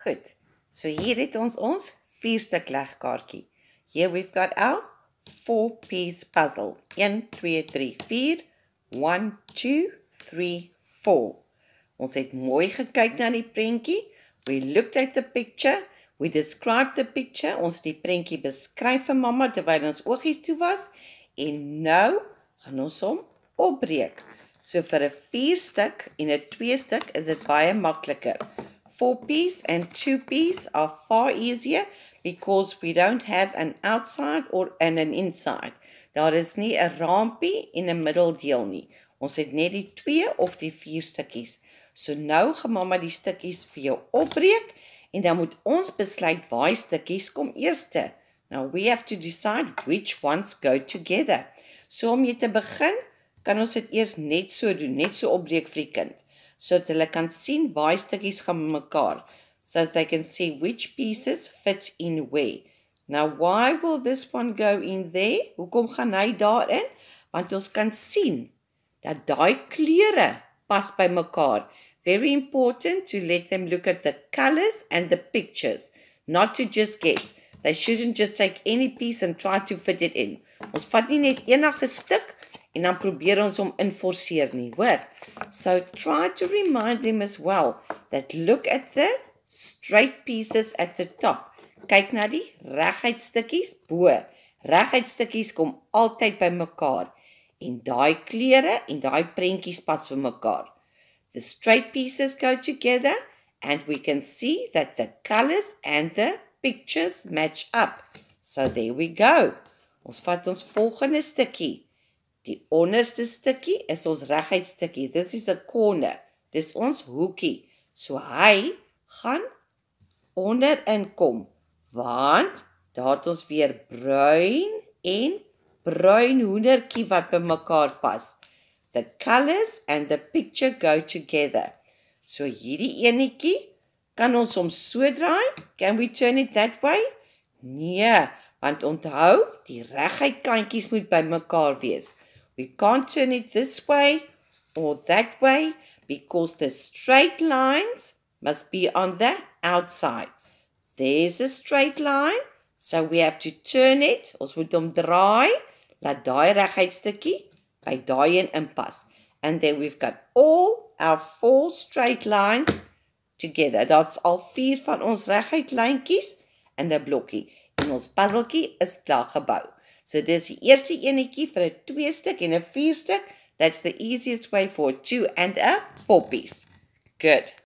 Goed. So hier het ons ons vierste legkaartjie. Here we've got our four piece puzzle. 1 2 3 4 1 2 3 4. Ons het mooi gekyk na die prentjie. We looked at the picture. We described the picture. Ons het die prentjie beskryf vir mamma terwyl ons oogies toe was en nou gaan ons hom opbreek. So vir 'n 4 stuk en 'n 2 stuk is dit baie makliker four piece and two piece are far easier because we don't have an outside or and an inside. Daar is nie 'n rampie en 'n middeldeel nie. Ons het net die twee of die vier stukkies. So nou gaan mamma die stukkies vir jou opbreek en dan moet ons besluit waai stukkies kom eerste. Now we have to decide which ones go together. So om jy te begin, kan ons dit eers net so doen, net so opbreek vir die kind sodat hulle kan sien waar stukkies gemekaar so that they can see which pieces fit in where. Now why will this one go in there? Hoekom gaan hy daarin? Want ons kan sien dat daai kleure pas by mekaar. Very important to let them look at the colors and the pictures, not to just guess. They shouldn't just take any piece and try to fit it in. Ons vat nie net enige stuk en dan probeer ons om inforceer nie, hoor. So try to remind them as well that look at the straight pieces at the top. Kyk na die reguit stukkies bo. Reguit stukkies kom altyd by mekaar en daai kleure en daai prentjies pas vir mekaar. The straight pieces go together and we can see that the colors and the pictures match up. So there we go. Ons vat ons volgende stukkie. Die onderste stukkie is ons reguit stukkie. Dit is 'n corner. Dis ons hoekie. So hy gaan onder inkom want daar het ons weer bruin en bruin hoendertjie wat bymekaar pas. The colors and the picture go together. So hierdie enetjie kan ons hom so draai? Can we turn it that way? Nee, want onthou, die reguit kantjies moet bymekaar wees. We can't turn it this way or that way because the straight lines must be on the outside. There's a straight line, so we have to turn it. Ons moet hom draai, laat daai reguit stukkie by daai een inpas. And then we've got all our four straight lines together. Dit's al vier van ons reguit lyntjies in 'n blokkie. En ons puzzeltjie is klaar gebou. So dis die eerste enetjie vir 'n 2 stuk en 'n 4 stuk. That's the easiest way for 2 and a 4 piece. Good.